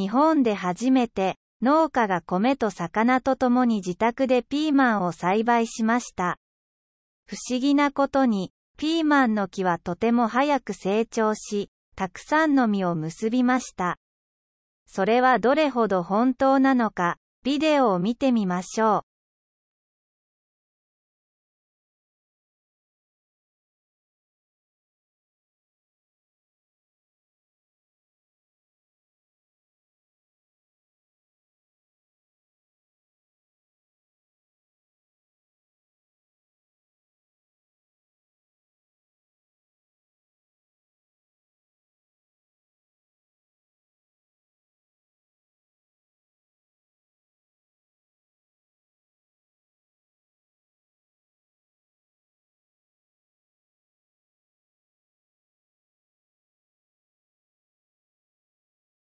日本で初めて農家が米と魚とともに自宅でピーマンを栽培しました。不思議なことに、ピーマンの木はとても早く成長し、たくさんの実を結びました。それはどれほど本当なのか、ビデオを見てみましょう。